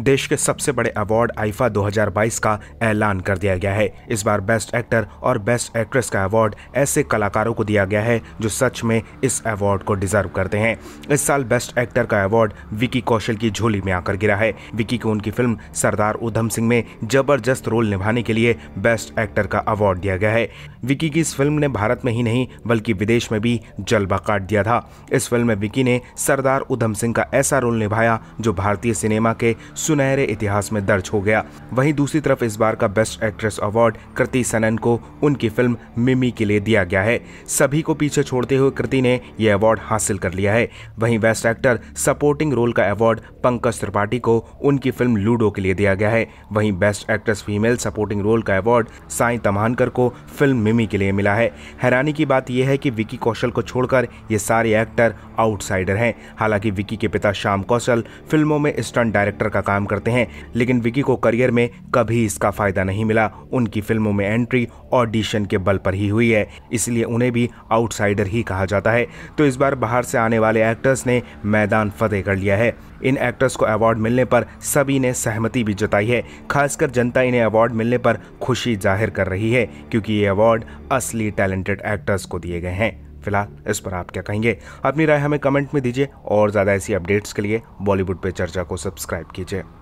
देश के सबसे बड़े अवार्ड आईफा 2022 का ऐलान कर दिया गया है इस बार बेस्ट एक्टर और बेस्ट एक्ट्रेस का अवार्ड ऐसे कलाकारों को दिया गया है जो सच में इस अवार्ड को डिजर्व करते हैं इस साल बेस्ट एक्टर का अवार्ड विकी कौशल की झोली में आकर गिरा है विकी को उनकी फिल्म सरदार उधम सिंह में जबरदस्त रोल निभाने के लिए बेस्ट एक्टर का अवार्ड दिया गया है विकी की इस फिल्म ने भारत में ही नहीं बल्कि विदेश में भी जलवा काट दिया था इस फिल्म में विकी ने सरदार उधम सिंह का ऐसा रोल निभाया जो भारतीय सिनेमा के सुनहरे इतिहास में दर्ज हो गया वहीं दूसरी तरफ इस बार का बेस्ट एक्ट्रेस अवार्ड कृति सनन को उनकी फिल्म मिमी के लिए दिया गया है सभी को पीछे छोड़ते हुए कृति ने यह अवार्ड हासिल कर लिया है वहीं बेस्ट एक्टर सपोर्टिंग रोल का अवार्ड पंकज त्रिपाठी को उनकी फिल्म लूडो के लिए दिया गया है वहीं best actress female supporting role का अवार्ड साई तमानकर को फिल्म मिमी के लिए मिला है हैरानी की बात यह है कि विकी कौशल को छोड़कर ये सारे एक्टर आउटसाइडर हैं हालांकि विकी के पिता श्याम कौशल फिल्मों में स्टंट डायरेक्टर का काम करते हैं लेकिन विकी को करियर में कभी इसका फायदा नहीं मिला उनकी फिल्मों में एंट्री ऑडिशन के बल पर ही हुई है इसलिए उन्हें भी आउटसाइडर ही कहा जाता है तो इस बार बाहर से आने वाले एक्टर्स ने मैदान फतेह कर लिया है इन एक्टर्स को अवार्ड मिलने पर सभी ने सहमति भी जताई है खासकर जनता इन्हें अवार्ड मिलने पर खुशी जाहिर कर रही है क्योंकि ये अवार्ड असली टैलेंटेड एक्टर्स को दिए गए हैं फिलहाल इस पर आप क्या कहेंगे अपनी राय हमें कमेंट में दीजिए और ज़्यादा ऐसी अपडेट्स के लिए बॉलीवुड पे चर्चा को सब्सक्राइब कीजिए